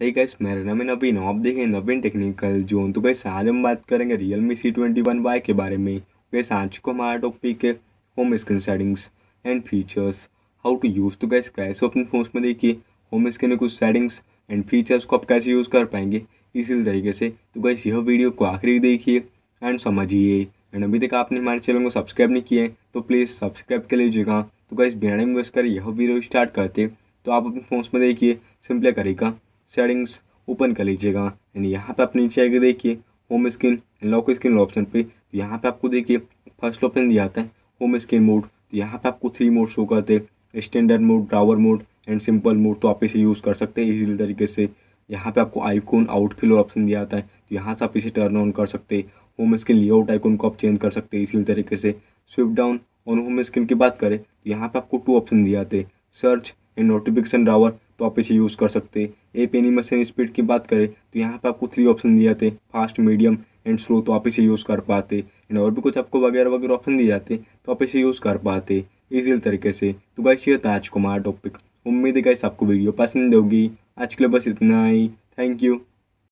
हे hey guys मेरा नाम है नवीन आप देखें नबीन नवीन टेक्निकल जोन तो भाई आज हम बात करेंगे Realme C twenty one Y के बारे में वैसे आज को हमारा टॉपिक है home screen settings and features how to use तो गैस कैसे अपने फोन में देखिए होम स्क्रीन में कुछ सेटिंग्स एंड फीचर्स को आप कैसे यूज़ कर पाएंगे इसी तरीके से तो गैस यह वीडियो को आखिरी देखिए एंड समझिए एंड अभी तक आपने हमारे चैनल को सब्सक्राइब नहीं किया है तो प्लीज़ सब्सक्राइब कर लीजिएगा तो गैस बिना बस कर यह वीडियो स्टार्ट करते तो आप अपने फोन में देखिए सिंपल करेगा सेटिंग्स ओपन कर लीजिएगा एंड यहाँ पे आप नीचे आगे देखिए home screen and lock screen option पे तो यहाँ पे आपको देखिए फर्स्ट ऑप्शन दिया आता है होम स्क्रीन मोड तो यहाँ पे आपको थ्री मोड शो करते हैं standard mode drawer mode and simple mode तो आप इसे यूज़ कर सकते हैं इसी तरीके से यहाँ पे आपको आईकॉन आउटफिल ऑप्शन दिया आता है तो यहाँ से आप इसे टर्न ऑन कर सकते हैं होम स्क्रीन लेआउट आइकन को आप चेंज कर सकते हैं इसी तरीके से swipe down on home screen की बात करें तो यहाँ पे आपको टू ऑप्शन दिए हैं सर्च एंड नोटिफिकेशन ड्रावर तो आप इसे यूज़ कर सकते ए एक एनिमेशन स्पीड की बात करें तो यहाँ पर आपको थ्री ऑप्शन दिए जाते फास्ट मीडियम एंड स्लो तो आप इसे यूज़ कर पाते एंड और भी कुछ आपको वगैरह वगैरह ऑप्शन दिए जाते तो आप इसे यूज़ कर पाते ईजी तरीके से तो गाइस ये था आज को हमारा टॉपिक उम्मीद है गाइस आपको वीडियो पसंद होगी आज के लिए बस इतना ही थैंक यू